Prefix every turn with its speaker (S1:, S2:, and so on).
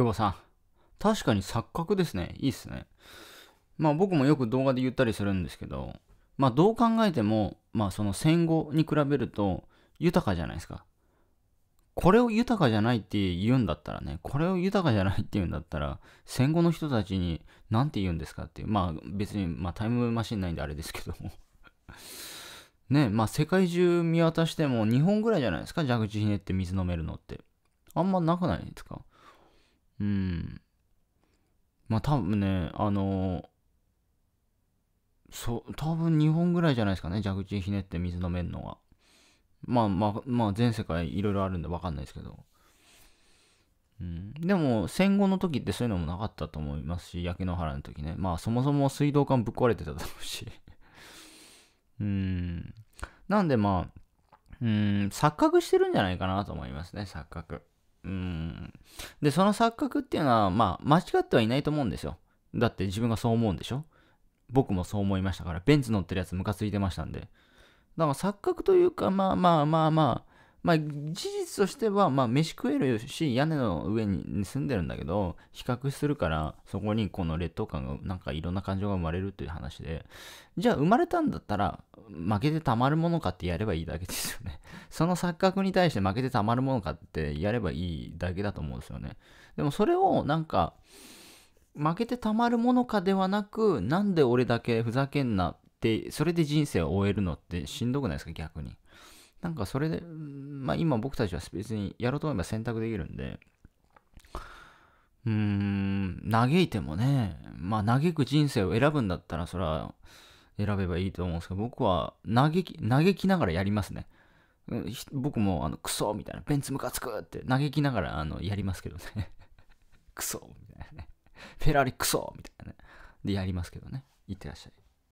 S1: 久保さん。確かに錯覚ですね。いいっすね。まあ僕もよく動画で言ったりするんですけど、まあどう考えても、まあその戦後に比べると豊かじゃないですか。これを豊かじゃないって言うんだったらね、これを豊かじゃないって言うんだったら、戦後の人たちに何て言うんですかっていう、まあ別に、まあ、タイムマシンないんであれですけども ね、まあ世界中見渡しても日本ぐらいじゃないですか、蛇口ひねって水飲めるのって。あんまなくないですかうん。まあ多分ね、あのー、そう、多分2本ぐらいじゃないですかね、蛇口ひねって水飲めんのは。まあまあ、まあ全世界いろいろあるんでわかんないですけど。うん、でも戦後の時ってそういうのもなかったと思いますし焼け野原の時ねまあそもそも水道管ぶっ壊れてただろうし うんなんでまあうん錯覚してるんじゃないかなと思いますね錯覚うんで、その錯覚っていうのは、まあ、間違ってはいないと思うんですよ。だって自分がそう思うんでしょ僕もそう思いましたから、ベンツ乗ってるやつムカついてましたんで。だから錯覚というか、まあまあまあまあ、まあ、事実としては、まあ、飯食えるし、屋根の上に住んでるんだけど、比較するから、そこにこの劣等感が、なんかいろんな感情が生まれるという話で、じゃあ生まれたんだったら、負けてたまるものかってやればいいだけですよね。その錯覚に対して負けてたまるものかってやればいいだけだと思うんですよね。でもそれを、なんか、負けてたまるものかではなく、なんで俺だけふざけんなって、それで人生を終えるのってしんどくないですか、逆に。なんかそれで、まあ今僕たちは別にやろうと思えば選択できるんで、うーん、嘆いてもね、まあ嘆く人生を選ぶんだったらそれは選べばいいと思うんですけど、僕は嘆き、嘆きながらやりますね。僕もあのクソみたいな、ベンツムカつくって嘆きながらあのやりますけどね。クソみたいなね。フェラーリクソみたいなね。でやりますけどね。いってらっしゃい。